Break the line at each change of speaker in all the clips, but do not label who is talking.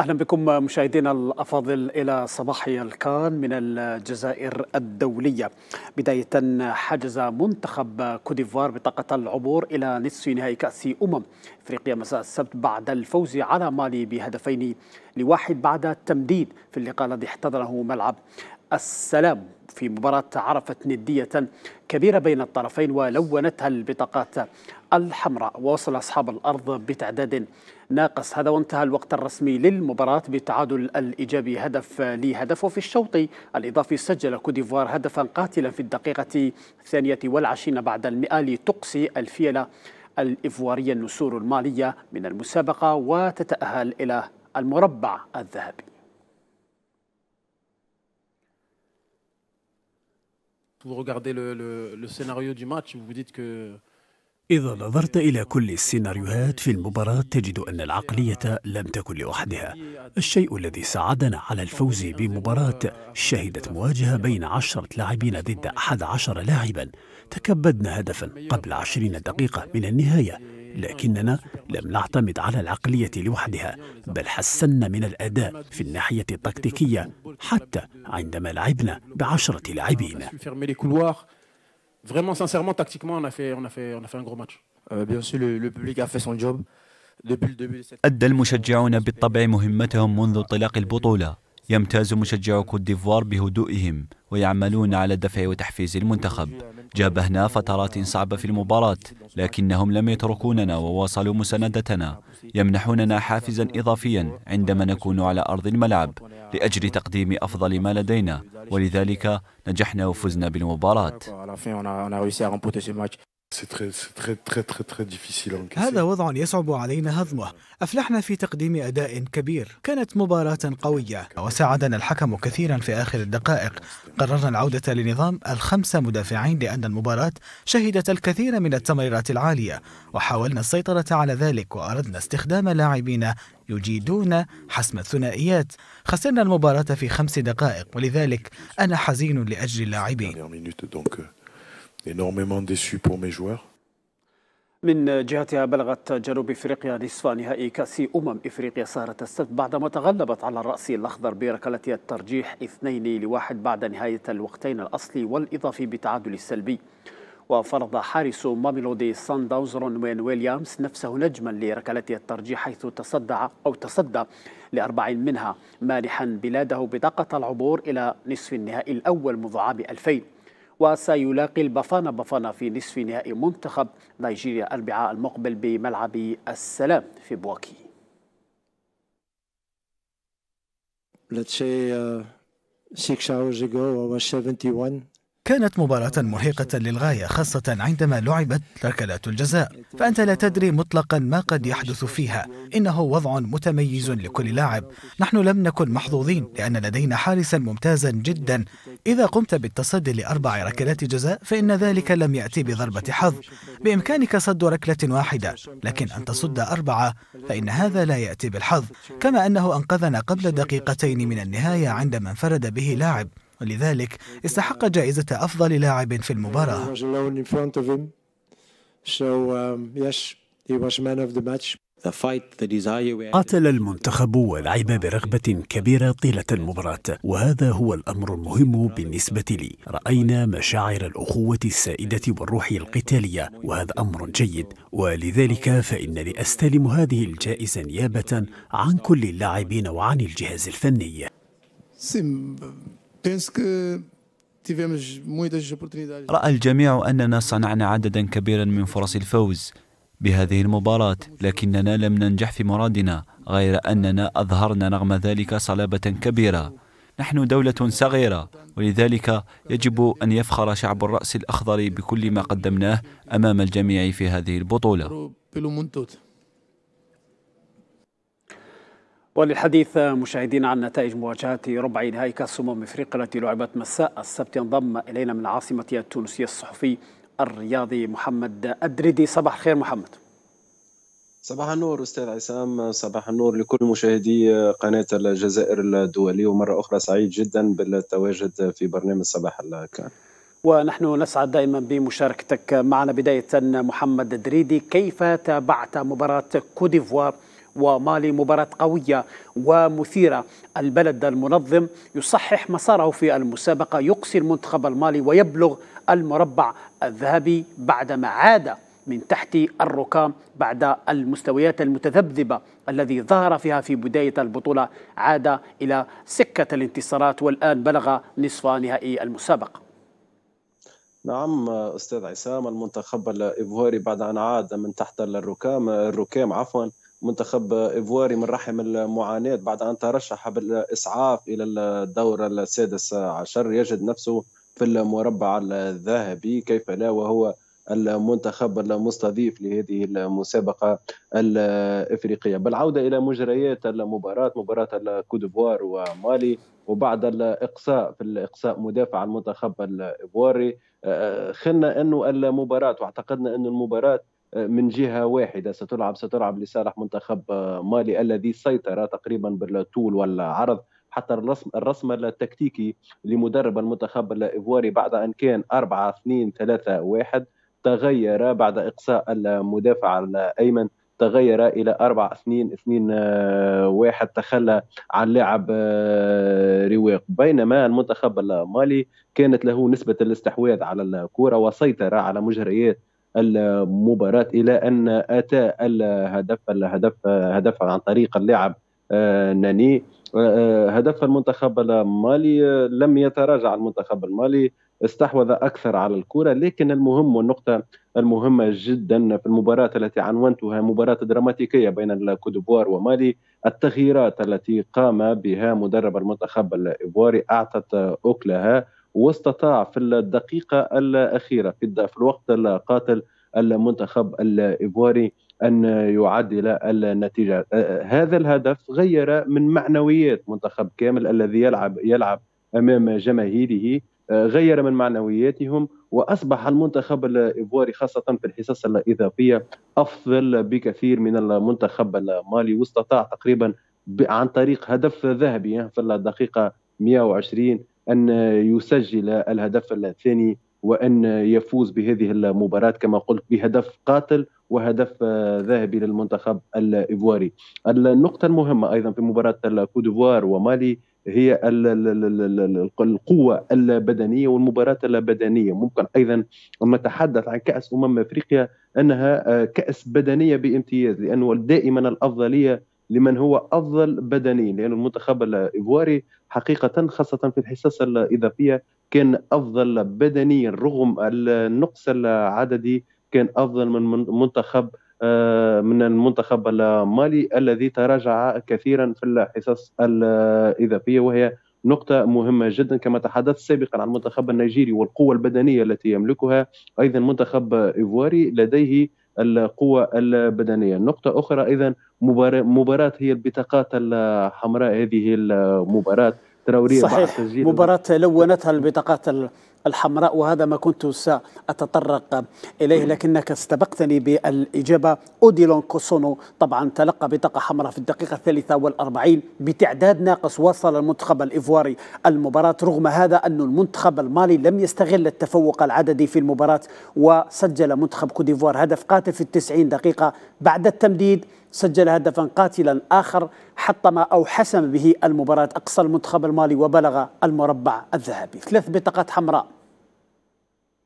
اهلا بكم مشاهدينا الافاضل الى صباح الكان من الجزائر الدوليه. بدايه حجز منتخب كوديفوار بطاقه العبور الى نصف نهائي كاس امم افريقيا مساء السبت بعد الفوز على مالي بهدفين لواحد بعد تمديد في اللقاء الذي احتضنه ملعب السلام في مباراة عرفت ندية كبيرة بين الطرفين ولونتها البطاقات الحمراء ووصل أصحاب الأرض بتعداد ناقص هذا وانتهى الوقت الرسمي للمباراة بتعادل الإيجابي هدف لهدف وفي الشوط الإضافي سجل كوديفوار هدفا قاتلا في الدقيقة الثانية والعشرين بعد المئة لتقصي الفيلة الإفوارية النسور المالية من المسابقة وتتأهل إلى المربع الذهبي Vous regardez le, le, le scénario du match, vous vous dites que إذا نظرت إلى كل السيناريوهات في المباراة تجد أن العقلية لم تكن لوحدها الشيء الذي ساعدنا على الفوز بمباراة شهدت مواجهة بين عشرة لاعبين ضد أحد عشر لاعبا تكبدنا هدفا قبل عشرين دقيقة من النهاية لكننا لم نعتمد على العقلية لوحدها بل حسنا من الأداء في الناحية التكتيكية حتى عندما لعبنا بعشرة لاعبين vraiment, sincèrement, tactiquement, on a fait, on a fait, on a fait un gros match. Euh, bien sûr, le, le public a fait son job.
أدى المشجعون بالطبع مهمتهم منذ انطلاق البطولة يمتاز مشجعو كوت ديفوار بهدوئهم ويعملون على دفع وتحفيز المنتخب جابهنا فترات صعبة في المباراة لكنهم لم يتركوننا وواصلوا مساندتنا يمنحوننا حافزا إضافيا عندما نكون على أرض الملعب لأجل تقديم أفضل ما لدينا ولذلك نجحنا وفزنا بالمباراة هذا وضع يصعب علينا هضمه أفلحنا في تقديم أداء كبير كانت مباراة قوية وساعدنا الحكم كثيرا في آخر الدقائق قررنا العودة لنظام الخمسة مدافعين لأن المباراة شهدت الكثير من التمريرات العالية وحاولنا السيطرة على ذلك وأردنا استخدام لاعبين يجيدون حسم الثنائيات خسرنا المباراة في خمس دقائق ولذلك أنا حزين لأجل اللاعبين
énormément déçu pour mes joueurs.
من جهتها بلغت جنوب افريقيا نصف نهائي كاس امم افريقيا سهره السبت بعدما تغلبت على الراس الاخضر بركله الترجيح اثنين لواحد بعد نهايه الوقتين الاصلي والاضافي بتعادل سلبي وفرض حارس ماميلودي سان داوزرون وين ويليامز نفسه نجما لركلة الترجيح حيث تصدع أو تصدى لأربع منها مانحا بلاده بطاقة العبور إلى نصف النهائي الأول منذ عام 2000 وسيلاقي البفانا بفانا في نصف نهائي منتخب نيجيريا الأربعاء المقبل بملعب السلام في بواكي
Let's say uh, six hours ago I was 71
كانت مباراة مرهقة للغاية خاصة عندما لعبت ركلات الجزاء فأنت لا تدري مطلقا ما قد يحدث فيها إنه وضع متميز لكل لاعب نحن لم نكن محظوظين لأن لدينا حارسا ممتازا جدا إذا قمت بالتصدي لأربع ركلات جزاء فإن ذلك لم يأتي بضربة حظ بإمكانك صد ركلة واحدة لكن أن تصد أربعة فإن هذا لا يأتي بالحظ كما أنه أنقذنا قبل دقيقتين من النهاية عندما انفرد به لاعب ولذلك استحق جائزة أفضل لاعب في المباراة
قاتل المنتخب ولعب برغبة كبيرة طيلة المباراة وهذا هو الأمر المهم بالنسبة لي رأينا مشاعر الأخوة السائدة والروح القتالية وهذا أمر جيد ولذلك فإنني أستلم هذه الجائزة نيابة عن كل اللاعبين وعن الجهاز الفني
رأى الجميع أننا صنعنا عددا كبيرا من فرص الفوز بهذه المباراة لكننا لم ننجح في مرادنا غير أننا أظهرنا رغم ذلك صلابة كبيرة نحن دولة صغيرة ولذلك يجب أن يفخر شعب الرأس الأخضر بكل ما قدمناه أمام الجميع في هذه البطولة
وللحديث مشاهدينا عن نتائج مواجهة ربع نهائي كأس أمم أفريقيا التي لعبت مساء السبت ينضم إلينا من العاصمة التونسية الصحفي الرياضي محمد أدريدي صباح الخير محمد
صباح النور استاذ عصام صباح النور لكل مشاهدي قناه الجزائر الدوليه ومره اخرى سعيد جدا بالتواجد في برنامج صباح الكان
ونحن نسعد دائما بمشاركتك معنا بدايه محمد دريدي كيف تابعت مباراه كوديفوار ومالي مباراة قوية ومثيرة البلد المنظم يصحح مساره في المسابقة يقصي المنتخب المالي ويبلغ المربع الذهبي بعدما عاد من تحت الركام بعد المستويات المتذبذبة الذي ظهر فيها في بداية البطولة عاد إلى سكة الانتصارات والآن بلغ نصف نهائي المسابقة
نعم أستاذ عصام المنتخب الإيفواري بعد أن عاد من تحت الركام الركام عفوا منتخب ايفواري من رحم المعاناه بعد ان ترشح بالاسعاف الى الدور السادس عشر يجد نفسه في المربع الذهبي كيف لا وهو المنتخب المستضيف لهذه المسابقة الإفريقية بالعودة إلى مجريات المباراة مباراة الكوديفوار ومالي وبعد الإقصاء في الإقصاء مدافع المنتخب الإيفواري آه، خلنا أنه المباراة واعتقدنا أن المباراة من جهة واحدة ستلعب ستلعب لصالح منتخب آه، مالي الذي سيطر تقريبا بالطول والعرض حتى الرسم الرسم التكتيكي لمدرب المنتخب الايفواري بعد ان كان 4 2 3 1 تغير بعد اقصاء المدافع الايمن تغير الى 4 2 2 1 تخلى عن لاعب آه، رواق بينما المنتخب المالي كانت له نسبه الاستحواذ على الكره وسيطر على مجريات المباراة إلى أن أتى الهدف الهدف هدف عن طريق اللاعب آه، ناني آه، آه، هدف المنتخب المالي لم يتراجع المنتخب المالي استحوذ أكثر على الكرة لكن المهم والنقطة المهمة جدا في المباراة التي عنونتها مباراة دراماتيكية بين كوديفوار ومالي التغييرات التي قام بها مدرب المنتخب الإيفواري أعطت أكلها واستطاع في الدقيقة الأخيرة في الوقت القاتل المنتخب الإيفواري أن يعدل النتيجة هذا الهدف غير من معنويات منتخب كامل الذي يلعب يلعب أمام جماهيره غير من معنوياتهم واصبح المنتخب الايفواري خاصه في الحصص الاضافيه افضل بكثير من المنتخب المالي واستطاع تقريبا عن طريق هدف ذهبي في الدقيقه 120 أن يسجل الهدف الثاني وأن يفوز بهذه المباراة كما قلت بهدف قاتل وهدف ذهبي للمنتخب الإيفواري النقطة المهمة أيضا في مباراة الكوديفوار ومالي هي القوة البدنية والمباراة البدنية ممكن أيضا أن نتحدث عن كأس أمم أفريقيا أنها آه، كأس بدنية بامتياز لأنه دائما الأفضلية لمن هو أفضل بدنيا لأن المنتخب الإيفواري حقيقة خاصة في الحصص الإضافية كان أفضل بدنيا رغم النقص العددي كان أفضل من منتخب آه، من المنتخب المالي الذي تراجع كثيرا في الحصص الإضافية وهي نقطة مهمة جدا كما تحدثت سابقا عن المنتخب النيجيري والقوة البدنية التي يملكها أيضا منتخب إيفواري لديه القوة البدنية نقطة أخرى إذا مباراة هي البطاقات الحمراء هذه المباراة تراورية صحيح مباراة
لونتها البطاقات الحمراء وهذا ما كنت سأتطرق إليه لكنك استبقتني بالإجابة أوديلون كوسونو طبعا تلقى بطاقة حمراء في الدقيقة الثالثة والأربعين بتعداد ناقص وصل المنتخب الإيفواري المباراة رغم هذا أن المنتخب المالي لم يستغل التفوق العددي في المباراة وسجل منتخب كوديفوار هدف قاتل في التسعين دقيقة بعد التمديد سجل هدفا قاتلا آخر حطم أو حسم به المباراة أقصى المنتخب المالي وبلغ المربع الذهبي ثلاث بطاقات حمراء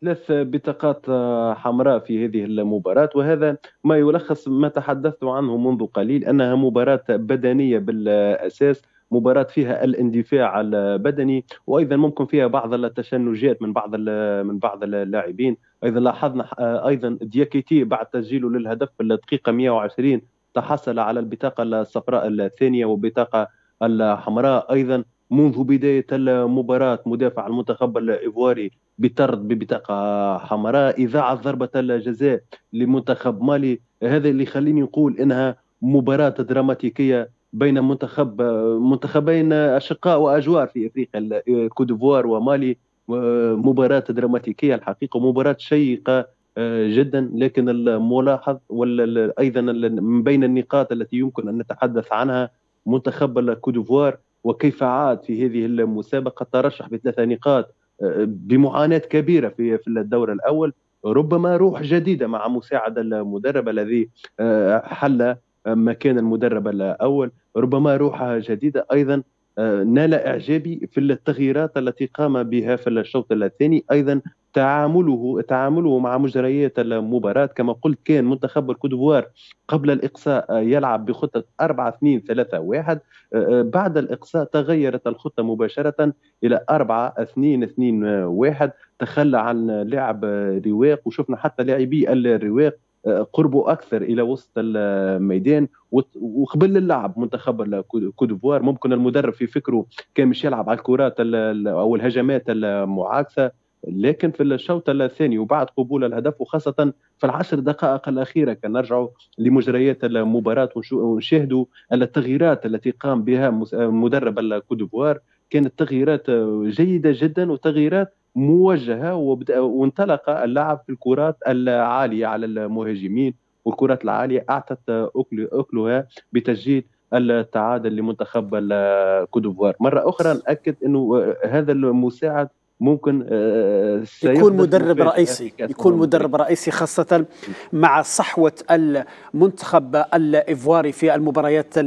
ثلاث بطاقات آه، حمراء في هذه المباراة وهذا ما يلخص ما تحدثت عنه منذ قليل أنها مباراة بدنية بالأساس مباراة فيها الاندفاع البدني وايضا ممكن فيها بعض التشنجات من بعض من بعض اللاعبين ايضا لاحظنا آه، ايضا دياكيتي بعد تسجيله للهدف في الدقيقه 120 تحصل على البطاقه الصفراء الثانيه والبطاقه الحمراء ايضا منذ بداية المباراة مدافع المنتخب الإيفواري بطرد ببطاقة حمراء إذاعة ضربة الجزاء لمنتخب مالي هذا اللي يخليني نقول إنها مباراة دراماتيكية بين منتخب منتخبين أشقاء وأجوار في إفريقيا كوديفوار ومالي مباراة دراماتيكية الحقيقة مباراة شيقة آه، جدا لكن الملاحظ أيضا من بين النقاط التي يمكن أن نتحدث عنها منتخب الكوديفوار وكيف عاد في هذه المسابقة ترشح بثلاث نقاط آه، آه، بمعاناة كبيرة في في الدور الأول ربما روح جديدة مع مساعد المدرب الذي آه، حل مكان المدرب الأول ربما روح جديدة أيضا نال اعجابي في التغييرات التي قام بها في الشوط الثاني ايضا تعامله تعامله مع مجريات المباراة كما قلت كان منتخب الكودوار قبل الإقصاء يلعب بخطة 4 2 3 1 بعد الإقصاء تغيرت الخطة مباشرة إلى 4 2 2 1 تخلى عن لعب رواق وشفنا حتى لاعبي الرواق قربوا اكثر الى وسط الميدان وقبل اللعب منتخب كوديفوار ممكن المدرب في فكره كان مش يلعب على الكرات او الهجمات المعاكسه لكن في الشوط الثاني وبعد قبول الهدف وخاصة في العشر دقائق الأخيرة كان نرجع لمجريات المباراة ونشاهدوا التغييرات التي قام بها مدرب الكوديفوار كانت تغييرات جيده جدا وتغييرات موجهه وانطلق اللعب في الكرات العاليه على المهاجمين والكرات العاليه اعطت اكلها بتسجيل التعادل لمنتخب الكوتوفوار مره اخرى ناكد انه هذا المساعد ممكن آه، يكون مدرب رئيسي يكون مدرب
رئيسي خاصة مع صحوة المنتخب الإيفواري في المباريات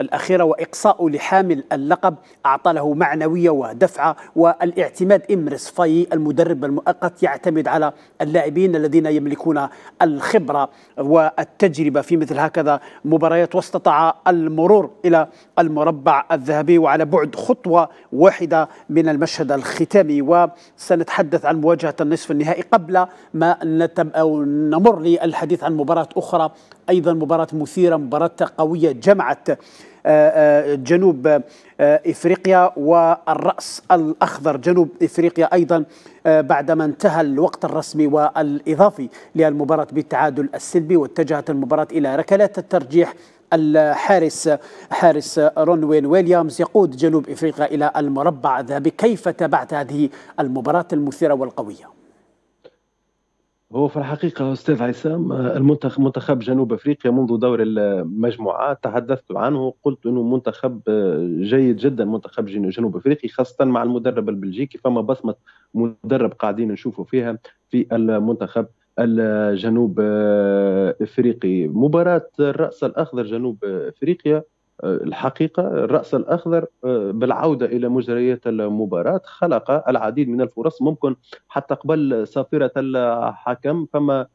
الأخيرة وإقصاء لحامل اللقب أعطى له معنوية ودفعة والاعتماد إمرس في المدرب المؤقت يعتمد على اللاعبين الذين يملكون الخبرة والتجربة في مثل هكذا مباريات واستطاع المرور إلى المربع الذهبي وعلى بعد خطوة واحدة من المشهد الختامي و وسنتحدث عن مواجهة النصف النهائي قبل ما نتم أو نمر للحديث عن مباراة أخرى أيضا مباراة مثيرة مباراة قوية جمعت آه، آه، جنوب آه، افريقيا والراس الاخضر جنوب افريقيا ايضا بعدما انتهى الوقت الرسمي والاضافي للمباراه بالتعادل السلبي واتجهت المباراه الى ركلات الترجيح الحارس حارس رونوين ويليامز يقود جنوب افريقيا الى المربع الذهبي، كيف تابعت هذه المباراه المثيره والقويه؟
هو في الحقيقة أستاذ عصام المنتخب منتخب جنوب أفريقيا منذ دور المجموعات تحدثت عنه قلت أنه منتخب جيد جدا منتخب جنوب أفريقي خاصة مع المدرب البلجيكي فما بصمة مدرب قاعدين نشوفه فيها في المنتخب الجنوب آه، افريقي مباراه الراس الاخضر جنوب آه، افريقيا آه، الحقيقه الراس الاخضر بالعوده الى مجريات المباراه خلق العديد من الفرص ممكن حتى قبل صافره الحكم فما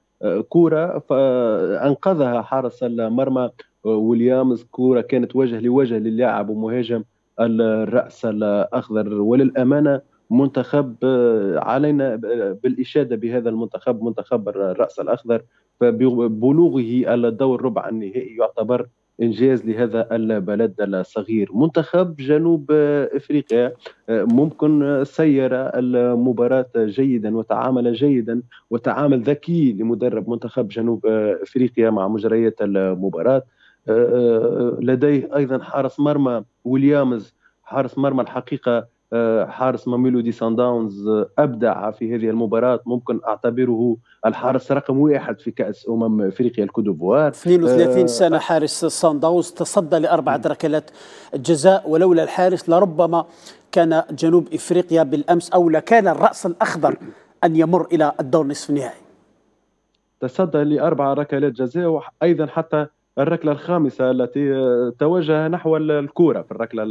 كوره فانقذها حارس المرمى ويليامز كوره كانت وجه لوجه للاعب ومهاجم الراس الاخضر وللامانه منتخب آه، علينا آه، بالإشادة بهذا المنتخب منتخب الرأس الأخضر فبلوغه الدور ربع النهائي يعتبر انجاز لهذا البلد الصغير منتخب جنوب آه، افريقيا ممكن سير المباراه جيدا وتعامل جيدا وتعامل ذكي لمدرب منتخب جنوب افريقيا مع مجريات المباراه لديه ايضا حارس مرمى ويليامز حارس مرمى الحقيقه آه، حارس ماميلودي سان داونز آه، ابدع في هذه
المباراه ممكن اعتبره الحارس رقم واحد في كاس امم افريقيا الكودوفوار 32 آه، سنه حارس سان داونز تصدى لاربعه ركلات جزاء ولولا الحارس لربما كان جنوب افريقيا بالامس او لكان الراس الاخضر ان يمر الى الدور نصف النهائي تصدى لاربع ركلات جزاء وايضا
حتى الركلة الخامسة التي آه، توجه نحو الكرة في الركلة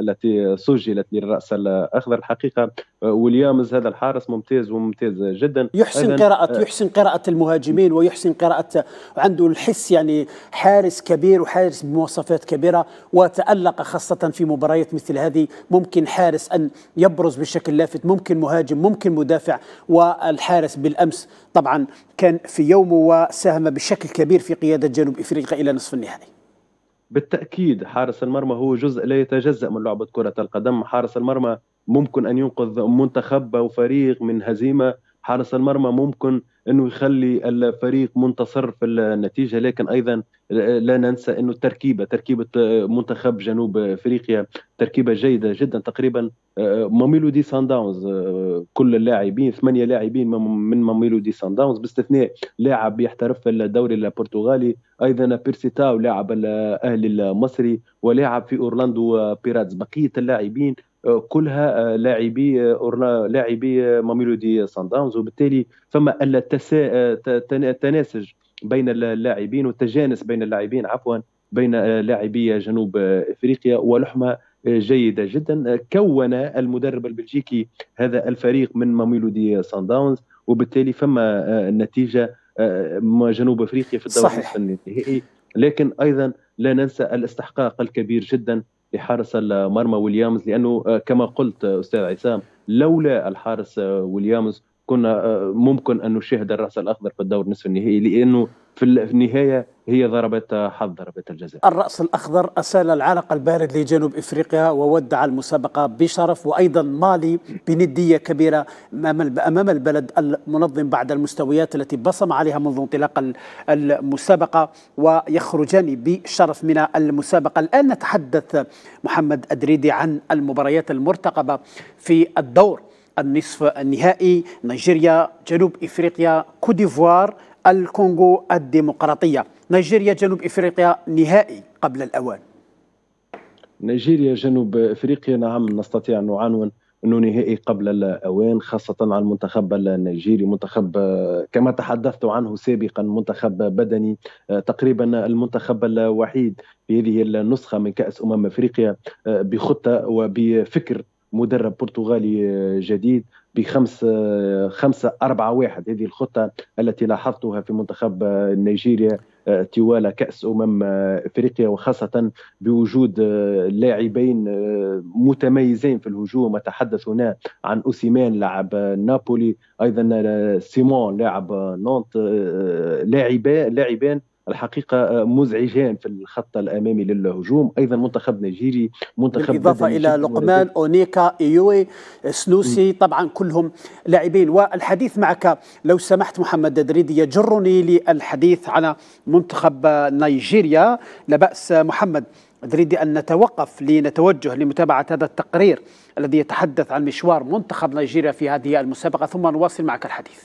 التي سجلت للرأس الأخضر الحقيقة آه، وليامز هذا الحارس ممتاز وممتاز جدا يحسن قراءة آه،
يحسن قراءة المهاجمين ويحسن قراءة عنده الحس يعني حارس كبير وحارس بمواصفات كبيرة وتألق خاصة في مباريات مثل هذه ممكن حارس أن يبرز بشكل لافت ممكن مهاجم ممكن مدافع والحارس بالأمس طبعا كان في يومه وساهم بشكل كبير في قيادة جنوب إفريقيا إلى نصف النهائي
بالتاكيد حارس المرمى هو جزء لا يتجزا من لعبه كره القدم حارس المرمى ممكن ان ينقذ منتخب او فريق من هزيمه حارس المرمى ممكن انه يخلي الفريق منتصر في النتيجه لكن ايضا لا ننسى انه التركيبه تركيبه منتخب جنوب افريقيا تركيبه جيده جدا تقريبا آه، ماميلودي سان داونز آه، كل اللاعبين ثمانيه لاعبين من ماميلودي سان داونز باستثناء لاعب يحترف في الدوري البرتغالي ايضا بيرسيتاو لاعب الاهلي المصري ولاعب في اورلاندو آه، بيراتس بقيه اللاعبين كلها آه، لاعبي آه، أورنا لاعبي آه، ماميلودي سان داونز وبالتالي فما الا تسا... تناسج بين اللاعبين وتجانس بين اللاعبين عفوا بين لاعبي جنوب افريقيا ولحمه جيده جدا كون المدرب البلجيكي هذا الفريق من ماميلودي سان داونز وبالتالي فما نتيجه جنوب افريقيا في الدوري النهائي لكن ايضا لا ننسى الاستحقاق الكبير جدا لحارس المرمى ويليامز لانه آه، كما قلت آه، استاذ عصام لولا الحارس آه، ويليامز كنا ممكن ان نشاهد الراس الاخضر في الدور نصف النهائي لانه في النهايه هي ضربت آه، حظ ضربت الجزاء
الرأس الأخضر أسال العلق البارد لجنوب إفريقيا وودع المسابقة بشرف وأيضا مالي بندية كبيرة أمام البلد المنظم بعد المستويات التي بصم عليها منذ انطلاق المسابقة ويخرجان بشرف من المسابقة الآن نتحدث محمد أدريدي عن المباريات المرتقبة في الدور النصف النهائي نيجيريا جنوب إفريقيا كوديفوار الكونغو الديمقراطية نيجيريا جنوب إفريقيا نهائي قبل الأوان
نيجيريا جنوب إفريقيا نعم نستطيع أن نعنون انه نهائي قبل الاوان خاصه على المنتخب النيجيري منتخب كما تحدثت عنه سابقا منتخب بدني تقريبا المنتخب الوحيد في هذه النسخه من كاس امم افريقيا بخطه وبفكر مدرب برتغالي جديد بخمس خمسة أربعة واحد هذه الخطة التي لاحظتها في منتخب آه، نيجيريا طوال آه، كأس أمم آه، إفريقيا وخاصة بوجود لاعبين متميزين في الهجوم أتحدث هنا عن أوسيمان لاعب نابولي أيضا سيمون لاعب نونت لاعبان لاعبين الحقيقه
آه، مزعجان في الخط الامامي للهجوم ايضا منتخب نيجيري منتخب بالاضافه الى لقمان اونيكا ايوي م. طبعا كلهم لاعبين والحديث معك لو سمحت محمد دريدي يجرني للحديث على منتخب نيجيريا لا باس محمد دريدي ان نتوقف لنتوجه لمتابعه هذا التقرير الذي يتحدث عن مشوار منتخب نيجيريا في هذه المسابقه ثم نواصل معك الحديث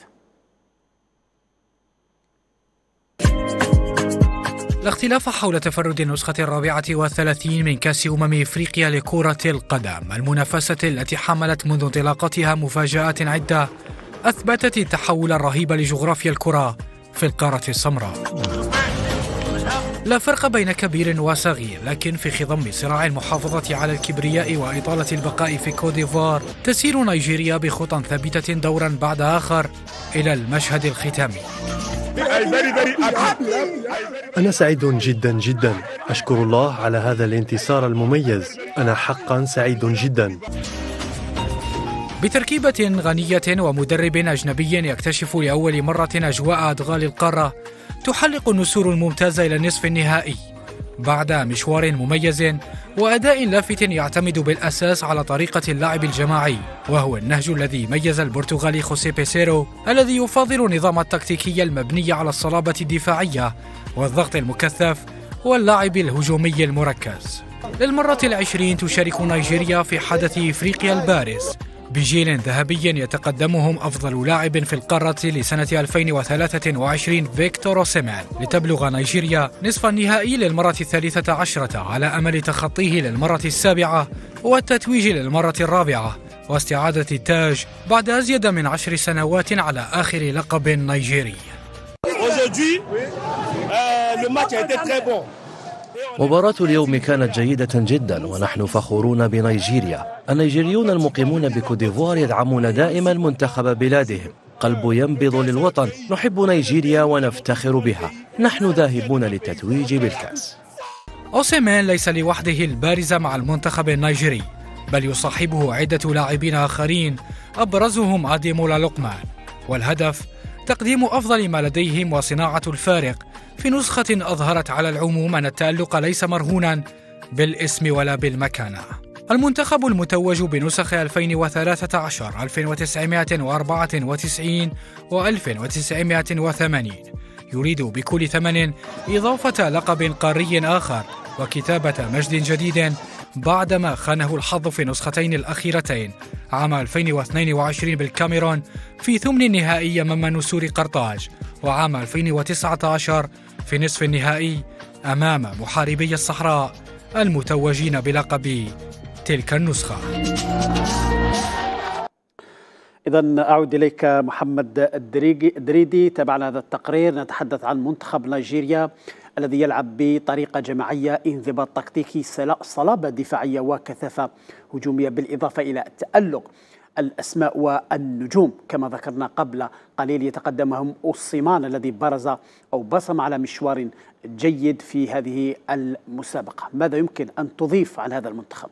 الاختلاف حول تفرد النسخة الرابعة والثلاثين من كأس أمم إفريقيا لكرة القدم المنافسة التي حملت منذ انطلاقتها مفاجآت عدة أثبتت التحول الرهيب لجغرافيا الكرة في القارة السمراء لا فرق بين كبير وصغير لكن في خضم صراع المحافظة على الكبرياء وإطالة البقاء في كوديفار تسير نيجيريا بخطى ثابتة دورا بعد آخر إلى المشهد الختامي أنا
سعيد جدا جدا أشكر الله على هذا الانتصار المميز أنا حقا سعيد جدا
بتركيبة غنية ومدرب أجنبي يكتشف لأول مرة أجواء أدغال القارة تحلق النسور الممتازة إلى النصف النهائي بعد مشوار مميز وأداء لافت يعتمد بالأساس على طريقة اللعب الجماعي وهو النهج الذي ميز البرتغالي خوسيه بيسيرو الذي يفضل النظام التكتيكي المبني على الصلابة الدفاعية والضغط المكثف واللعب الهجومي المركز للمرة العشرين تشارك نيجيريا في حدث إفريقيا البارز بجيل ذهبي يتقدمهم أفضل لاعب في القارة لسنة 2023 فيكتور أوسيمان لتبلغ نيجيريا نصف النهائي للمرة الثالثة عشرة على أمل تخطيه للمرة السابعة والتتويج للمرة الرابعة واستعادة التاج بعد أزيد من عشر سنوات على آخر لقب نيجيري.
Aujourd'hui, euh, le match a
été très bon. مباراة اليوم كانت جيدة جدا ونحن فخورون بنيجيريا النيجيريون المقيمون بكوديفوار يدعمون دائما منتخب بلادهم قلب ينبض للوطن نحب نيجيريا ونفتخر بها نحن ذاهبون للتتويج
بالكأس أوسيمان ليس لوحده البارز مع المنتخب النيجيري بل يصاحبه عدة لاعبين آخرين أبرزهم أديمولا لقمان والهدف تقديم أفضل ما لديهم وصناعة الفارق في نسخة أظهرت على العموم أن التألق ليس مرهونا بالاسم ولا بالمكانة المنتخب المتوج بنسخ 2013 1994 و 1980 يريد بكل ثمن إضافة لقب قاري آخر وكتابة مجد جديد بعدما خانه الحظ في النسختين الأخيرتين عام 2022 بالكاميرون في ثمن النهائي أمام نسور قرطاج وعام 2019 في نصف النهائي أمام محاربي الصحراء المتوجين بلقب تلك النسخة
إذا أعود إليك محمد الدريدي تابعنا هذا التقرير نتحدث عن منتخب نيجيريا الذي يلعب بطريقة جماعية انضباط تكتيكي صلابة دفاعية وكثافة هجومية بالإضافة إلى التألق الأسماء والنجوم كما ذكرنا قبل قليل يتقدمهم الصمان الذي برز أو بصم على مشوار جيد في هذه المسابقة ماذا يمكن أن تضيف عن هذا المنتخب؟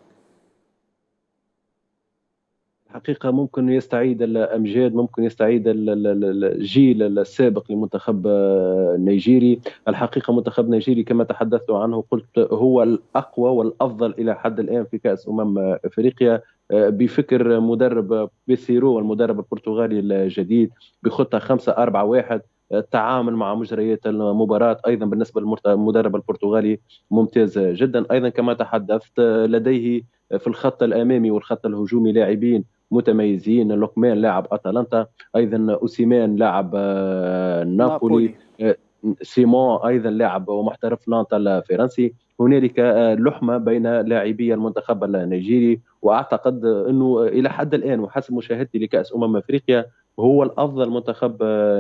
حقيقة ممكن يستعيد الأمجاد ممكن يستعيد الجيل السابق لمنتخب النيجيري آه، الحقيقة منتخب نيجيري كما تحدثت عنه قلت هو الأقوى والأفضل إلى حد الآن في كأس أمم أفريقيا آه، بفكر مدرب بيسيرو المدرب البرتغالي الجديد بخطة 5 4 1 التعامل مع مجريات المباراة أيضا بالنسبة للمدرب البرتغالي ممتاز جدا أيضا كما تحدثت آه، لديه في الخط الأمامي والخط الهجومي لاعبين متميزين لقمان لاعب اتلانتا ايضا اوسيمان لاعب آه، نابولي آه، سيمون ايضا لاعب ومحترف نانتا الفرنسي هنالك آه، لحمه بين لاعبي المنتخب النيجيري واعتقد انه الى حد الان وحسب مشاهدتي لكاس امم افريقيا هو الافضل منتخب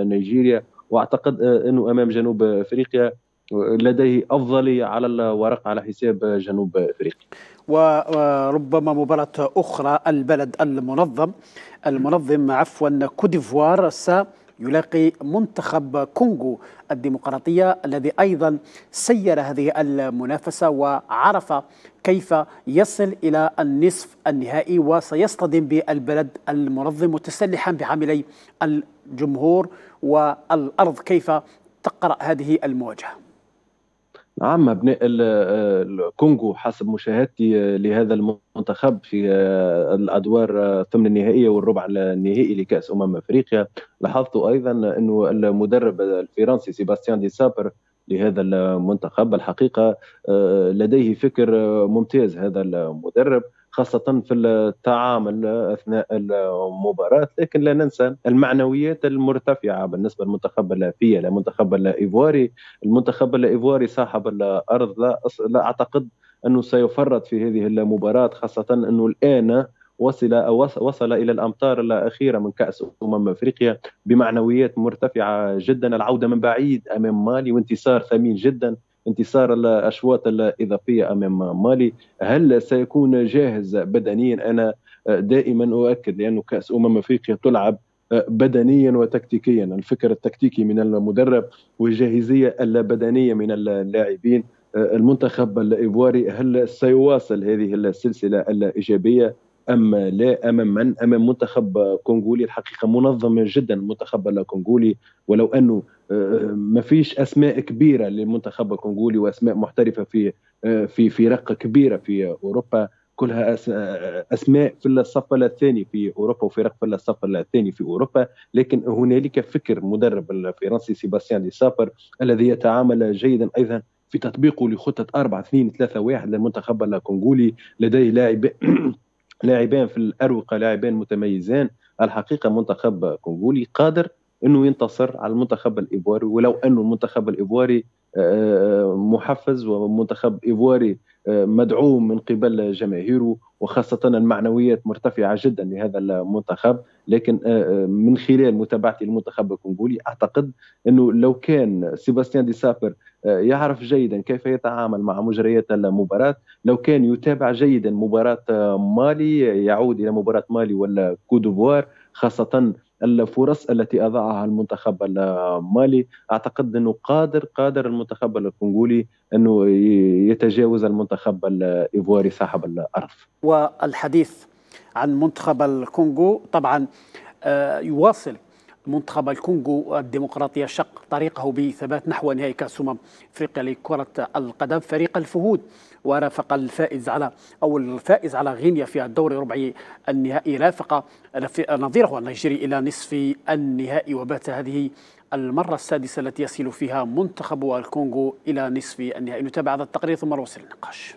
نيجيريا واعتقد انه امام جنوب افريقيا لديه افضليه على الورق على حساب جنوب افريقيا
وربما مباراة أخرى البلد المنظم المنظم عفوا كوديفوار سيلاقي منتخب كونغو الديمقراطية الذي أيضا سير هذه المنافسة وعرف كيف يصل إلى النصف النهائي وسيصطدم بالبلد المنظم متسلحا بحاملي الجمهور والأرض كيف تقرأ هذه المواجهة
نعم ابناء الكونغو حسب مشاهدتي لهذا المنتخب في آه، الادوار آه، الثمن النهائيه والربع النهائي لكاس امم افريقيا لاحظت ايضا انه المدرب الفرنسي سيباستيان دي سابر لهذا المنتخب الحقيقه آه، لديه فكر ممتاز هذا المدرب خاصة في التعامل أثناء المباراة لكن لا ننسى المعنويات المرتفعة بالنسبة للمنتخب اللافية للمنتخب الإيفواري المنتخب الإيفواري صاحب الأرض لا, لا أعتقد أنه سيفرط في هذه المباراة خاصة أنه الآن وصل وصل الى الامطار الاخيره من كاس امم افريقيا بمعنويات مرتفعه جدا العوده من بعيد امام مالي وانتصار ثمين جدا انتصار الاشواط الاضافيه امام مالي هل سيكون جاهز بدنيا انا دائما اؤكد لانه كاس امم افريقيا تلعب بدنيا وتكتيكيا الفكر التكتيكي من المدرب والجاهزيه البدنيه من اللاعبين المنتخب الايفواري هل سيواصل هذه السلسله الايجابيه اما لا امام من امام منتخب كونغولي الحقيقه منظم جدا المنتخب الكونغولي ولو انه آه، ما فيش اسماء كبيره للمنتخب الكونغولي واسماء محترفه في آه، في في رقه كبيره في اوروبا كلها آه، اسماء في الصف الثاني في اوروبا وفرق في الصف الثاني في اوروبا لكن هنالك فكر مدرب الفرنسي سيباستيان دي سابر الذي يتعامل جيدا ايضا في تطبيقه لخطه 4 2 3 1 للمنتخب الكونغولي لديه لاعب لاعبين في الاروقه لاعبين متميزين الحقيقه منتخب كونغولي قادر انه ينتصر على المنتخب الايفواري ولو انه المنتخب الايفواري محفز ومنتخب ايفواري آه، مدعوم من قبل جماهيره وخاصة المعنويات مرتفعة جدا لهذا المنتخب لكن آه، آه، من خلال متابعتي للمنتخب الكونغولي أعتقد أنه لو كان سيباستيان دي سابر يعرف جيدا كيف يتعامل مع مجريات المباراة لو كان يتابع جيدا مباراة مالي يعود إلى مباراة مالي ولا كودوفوار خاصة الفرص التي اضاعها المنتخب المالي اعتقد انه قادر قادر المنتخب الكونغولي انه يتجاوز المنتخب الايفواري صاحب الارض
والحديث عن منتخب الكونغو طبعا آه، يواصل منتخب الكونغو الديمقراطية شق طريقه بثبات نحو نهائي كأس أمم أفريقيا لكرة القدم فريق الفهود ورافق الفائز على أو الفائز على غينيا في الدور ربعي النهائي رافق نظيره النيجيري إلى نصف النهائي وبات هذه المرة السادسة التي يصل فيها منتخب الكونغو إلى نصف النهائي نتابع هذا التقرير ثم نواصل النقاش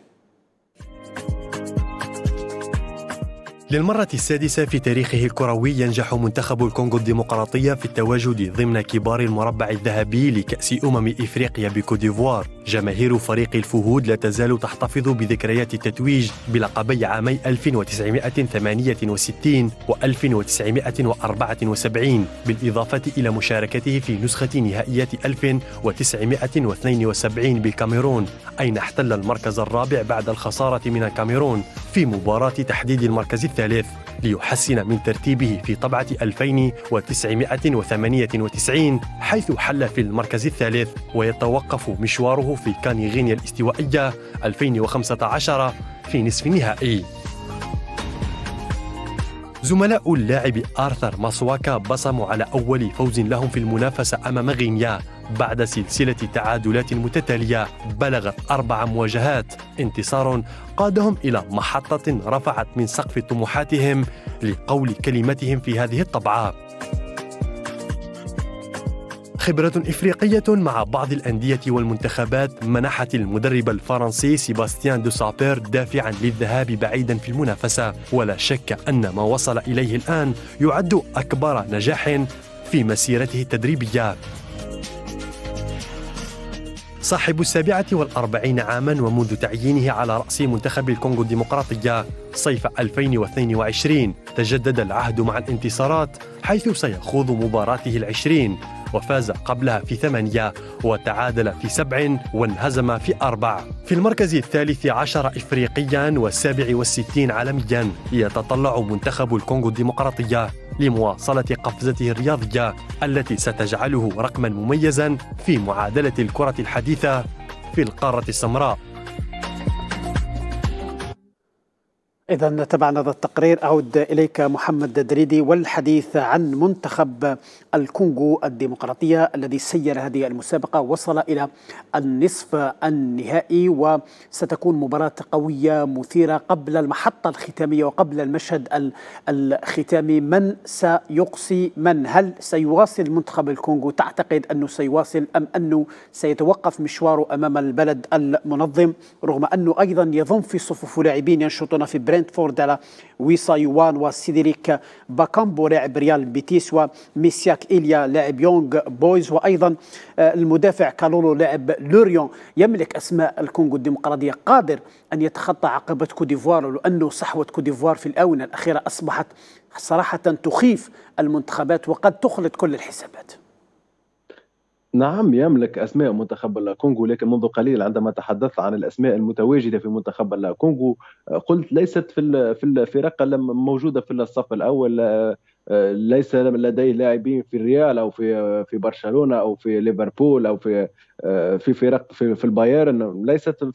للمرة السادسة في تاريخه الكروي ينجح منتخب الكونغو الديمقراطية في التواجد ضمن كبار المربع الذهبي لكأس أمم إفريقيا بكوديفوار جماهير فريق الفهود لا تزال تحتفظ بذكريات التتويج بلقبي عامي 1968 و 1974 بالإضافة إلى مشاركته في نسخة نهائيات 1972 بالكاميرون أين احتل المركز الرابع بعد الخسارة من الكاميرون في مباراة تحديد المركز الثاني الثالث ليحسن من ترتيبه في طبعة 2998 حيث حل في المركز الثالث ويتوقف مشواره في غينيا الاستوائية 2015 في نصف نهائي زملاء اللاعب آرثر ماسواكا بصموا على أول فوز لهم في المنافسة أمام غينيا بعد سلسلة تعادلات متتالية بلغت أربع مواجهات انتصار قادهم إلى محطة رفعت من سقف طموحاتهم لقول كلمتهم في هذه الطبعة خبرة إفريقية مع بعض الأندية والمنتخبات منحت المدرب الفرنسي سيباستيان دو سابير دافعا للذهاب بعيدا في المنافسة ولا شك أن ما وصل إليه الآن يعد أكبر نجاح في مسيرته التدريبية صاحب السابعة والأربعين عاما ومنذ تعيينه على رأس منتخب الكونغو الديمقراطية صيف 2022 تجدد العهد مع الانتصارات حيث سيخوض مباراته العشرين وفاز قبلها في ثمانية وتعادل في سبع وانهزم في أربع في المركز الثالث عشر إفريقيا والسابع والستين عالميا يتطلع منتخب الكونغو الديمقراطية لمواصلة قفزته الرياضية التي ستجعله رقما مميزا في معادلة الكرة الحديثة في القارة السمراء
إذا تابعنا هذا التقرير أعود إليك محمد دريدي والحديث عن منتخب الكونغو الديمقراطية الذي سير هذه المسابقة وصل إلى النصف النهائي وستكون مباراة قوية مثيرة قبل المحطة الختامية وقبل المشهد الختامي من سيقصي من هل سيواصل منتخب الكونغو تعتقد أنه سيواصل أم أنه سيتوقف مشواره أمام البلد المنظم رغم أنه أيضا يضم في صفوف لاعبين ينشطون في برين برينتفورد على ويسا يوان وسيدريك باكامبو لاعب ريال بيتيس وميسياك إليا لاعب يونغ بويز وأيضا المدافع كالولو لاعب لوريون يملك أسماء الكونغو الديمقراطية قادر أن يتخطى عقبة كوديفوار لأنه صحوة كوديفوار في الآونة الأخيرة أصبحت صراحة تخيف المنتخبات وقد تخلط كل الحسابات
نعم يملك أسماء منتخب الكونغو لكن منذ قليل عندما تحدثت عن الأسماء المتواجدة في منتخب الكونغو قلت ليست في في الفرق الموجوده في الصف الأول آه، آه، ليس لديه لاعبين في الريال او في آه، في برشلونه او في ليفربول او في في فرق في, في البايرن ليست في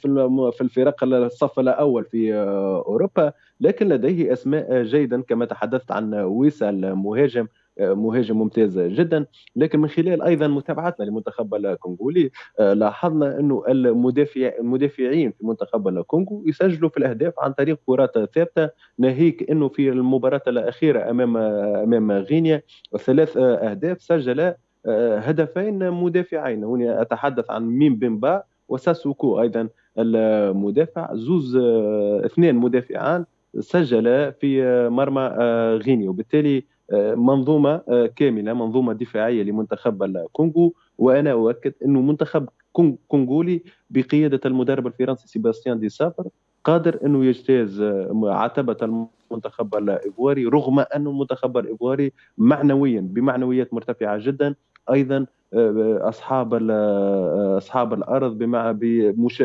في الفرق الصف الاول في اوروبا لكن لديه اسماء جيدا كما تحدثت عن ويسا المهاجم آه، مهاجم ممتاز جدا لكن من خلال ايضا متابعتنا لمنتخب الكونغولي آه، لاحظنا انه المدافع المدافعين في منتخب الكونغو يسجلوا في الاهداف عن طريق كرات ثابته ناهيك انه في المباراه الاخيره امام امام غينيا ثلاث آه، اهداف سجل هدفين مدافعين هنا اتحدث عن ميم بيمبا وساسوكو ايضا المدافع زوز اثنين مدافعان سجل في مرمى غينيا وبالتالي آه، منظومه آه، كامله منظومه دفاعيه لمنتخب الكونغو وانا اؤكد انه منتخب كونغولي بقياده المدرب الفرنسي سيباستيان دي سافر قادر انه يجتاز آه، عتبه المنتخب الايفواري رغم انه المنتخب الايفواري معنويا بمعنويات مرتفعه جدا ايضا آه، آه، اصحاب آه، اصحاب الارض بمع بمش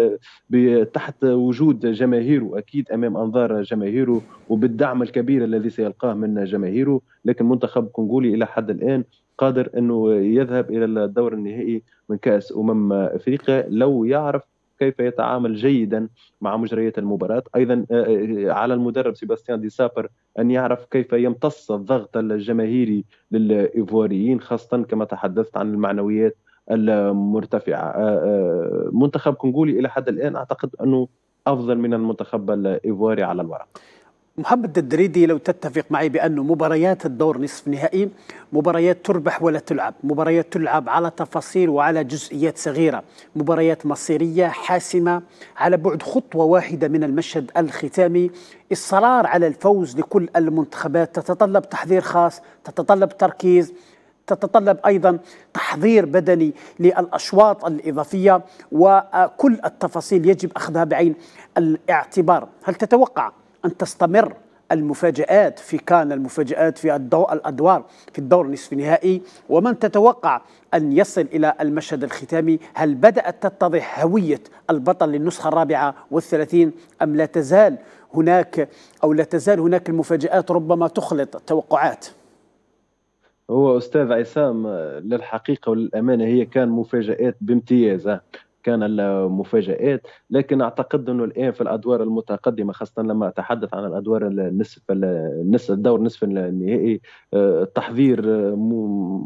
تحت وجود جماهيره اكيد امام انظار جماهيره وبالدعم الكبير الذي سيلقاه من جماهيره لكن منتخب كونغولي الى حد الان قادر انه يذهب الى الدور النهائي من كاس امم افريقيا لو يعرف كيف يتعامل جيدا مع مجريات المباراة أيضا آه، آه، على المدرب سيباستيان دي سابر أن يعرف كيف يمتص الضغط الجماهيري للإيفواريين خاصة كما تحدثت عن المعنويات المرتفعة آه، منتخب كونغولي
إلى حد الآن أعتقد أنه أفضل من المنتخب الإيفواري على الورق محمد الدريدي لو تتفق معي بأن مباريات الدور نصف نهائي مباريات تربح ولا تلعب مباريات تلعب على تفاصيل وعلى جزئيات صغيرة مباريات مصيرية حاسمة على بعد خطوة واحدة من المشهد الختامي الصرار على الفوز لكل المنتخبات تتطلب تحضير خاص تتطلب تركيز تتطلب ايضا تحضير بدني للاشواط الاضافيه وكل التفاصيل يجب اخذها بعين الاعتبار هل تتوقع أن تستمر المفاجآت في كان المفاجآت في الأدوار في الدور النصف النهائي ومن تتوقع أن يصل إلى المشهد الختامي هل بدأت تتضح هوية البطل للنسخة الرابعة والثلاثين أم لا تزال هناك أو لا تزال هناك المفاجآت ربما تخلط التوقعات
هو أستاذ عصام للحقيقة وللأمانة هي كان مفاجآت بامتياز كان المفاجآت لكن أعتقد أنه الآن في الأدوار المتقدمة خاصة لما أتحدث عن الأدوار النصف النصف الدور النصف النهائي آه، التحضير آه،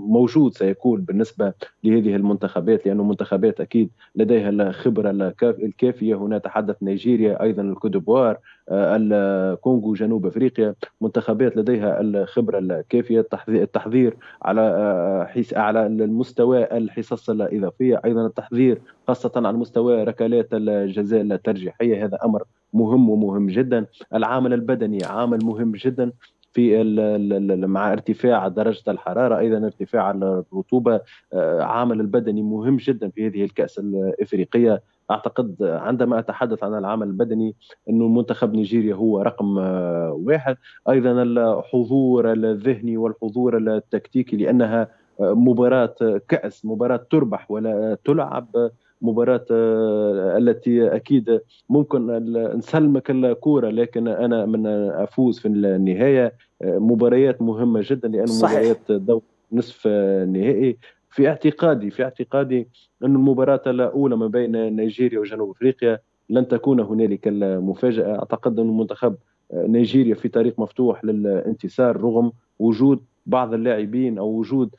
موجود سيكون بالنسبة لهذه المنتخبات لأنه منتخبات أكيد لديها الخبرة الكافية هنا تحدث نيجيريا أيضا الكودبوار آه، الكونغو جنوب افريقيا منتخبات لديها الخبره الكافيه التحضير على على المستوى الحصص الاضافيه ايضا التحضير خاصه خاصة على مستوى ركلات الجزاء الترجيحية هذا أمر مهم ومهم جدا العامل البدني عامل مهم جدا في مع ارتفاع درجة الحرارة أيضا ارتفاع الرطوبة آه، عامل البدني مهم جدا في هذه الكأس الإفريقية اعتقد عندما اتحدث عن العمل البدني انه منتخب نيجيريا هو رقم آه، واحد ايضا الحضور الذهني والحضور التكتيكي لانها آه، مباراة كأس مباراة تربح ولا تلعب مباراه آه، التي اكيد ممكن نسلمك الكوره لكن انا من افوز في النهايه آه، مباريات مهمه جدا لان صحيح. مباريات دور نصف نهائي في اعتقادي في اعتقادي أن المباراة الأولى ما بين نيجيريا وجنوب أفريقيا لن تكون هنالك المفاجأة أعتقد أن المنتخب آه، نيجيريا في طريق مفتوح للانتصار رغم وجود بعض اللاعبين أو وجود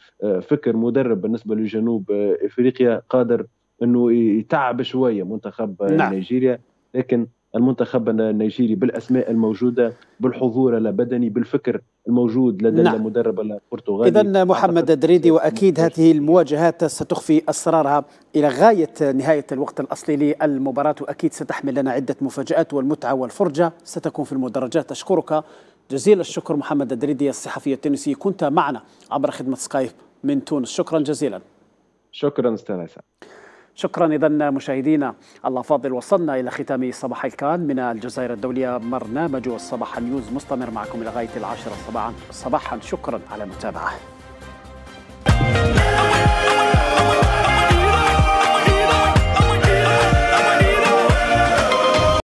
فكر مدرب بالنسبة لجنوب أفريقيا قادر انه يتعب شويه منتخب نعم. نيجيريا لكن المنتخب النيجيري بالاسماء الموجوده بالحضور البدني بالفكر الموجود لدى نعم. المدرب البرتغالي اذا
محمد دريدي واكيد هذه المواجهات ستخفي اسرارها الى غايه نهايه الوقت الاصلي للمباراه واكيد ستحمل لنا عده مفاجات والمتعه والفرجه ستكون في المدرجات اشكرك جزيل الشكر محمد دريدي الصحفي التونسي كنت معنا عبر خدمه سكايب من تونس شكرا جزيلا شكرا استاذ شكرا إذا مشاهدينا الله فاضل وصلنا إلى ختام صباح الكان من الجزائر الدولية برنامج الصباح نيوز مستمر معكم إلى غاية العاشرة صباحا صباحا شكرا على المتابعة